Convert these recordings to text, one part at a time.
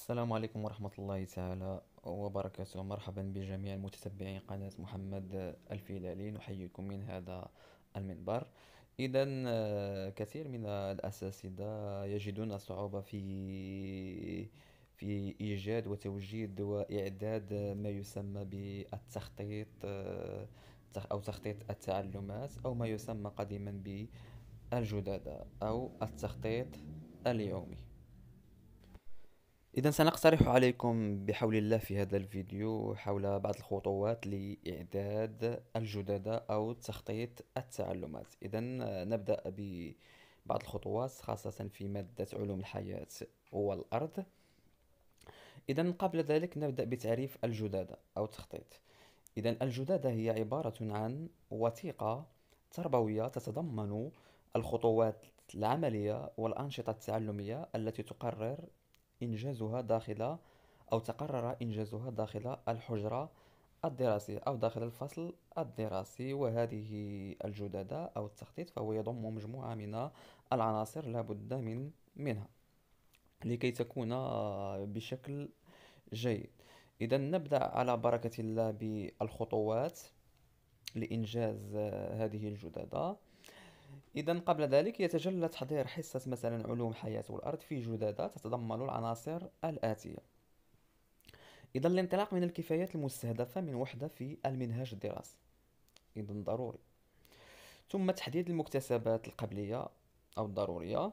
السلام عليكم ورحمة الله تعالى وبركاته مرحبا بجميع متتبعي قناة محمد الفيلالي نحييكم من هذا المنبر إذا آه، كثير من الأساتذة يجدون صعوبة في في إيجاد وتوجيد وإعداد ما يسمى بالتخطيط آه، أو تخطيط التعلمات أو ما يسمى قديما بالجدادة أو التخطيط اليومي إذا سنقترح عليكم بحول الله في هذا الفيديو حول بعض الخطوات لإعداد الجدادة أو تخطيط التعلمات إذا آه، نبدأ ببعض الخطوات خاصة في مادة علوم الحياة والأرض إذا قبل ذلك نبدأ بتعريف الجدادة أو تخطيط إذا الجدادة هي عبارة عن وثيقة تربوية تتضمن الخطوات العملية والأنشطة التعلمية التي تقرر إنجازها داخل أو تقرر إنجازها داخل الحجرة الدراسية أو داخل الفصل الدراسي وهذه الجدادة أو التخطيط فهو يضم مجموعة من العناصر لابد من منها لكي تكون بشكل جيد إذا نبدأ على بركة الله بالخطوات لإنجاز هذه الجدادة إذا قبل ذلك يتجلى تحضير حصة مثلا علوم حياة والأرض في جدادة تتضمن العناصر الآتية إذا الانطلاق من الكفايات المستهدفة من وحدة في المنهاج الدراسي إذا ضروري ثم تحديد المكتسبات القبلية أو الضرورية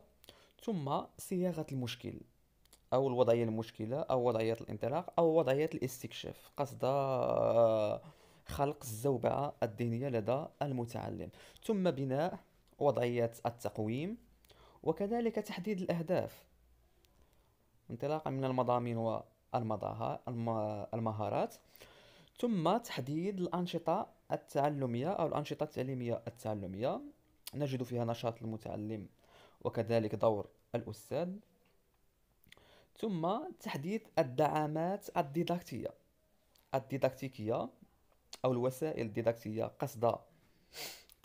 ثم صياغة المشكل أو الوضعية المشكلة أو وضعية الانطلاق أو وضعية الاستكشاف قصد خلق الزوبعة الذهنية لدى المتعلم ثم بناء وضعية التقويم وكذلك تحديد الأهداف انطلاقا من المضامين والمهارات ثم تحديد الأنشطة التعلمية أو الأنشطة التعليمية التعلمية نجد فيها نشاط المتعلم وكذلك دور الأستاذ ثم تحديد الدعامات الديداكتية الديداكتيكية أو الوسائل الديداكتية قصد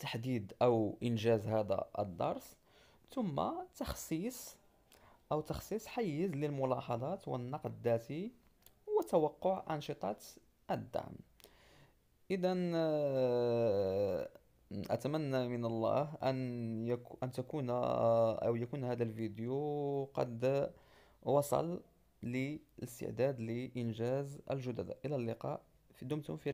تحديد او انجاز هذا الدرس ثم تخصيص او تخصيص حيز للملاحظات والنقد الذاتي وتوقع انشطه الدعم اذا آه، اتمنى من الله ان يكون ان تكون آه، او يكون هذا الفيديو قد وصل للاستعداد لانجاز الجدد الى اللقاء دمتم في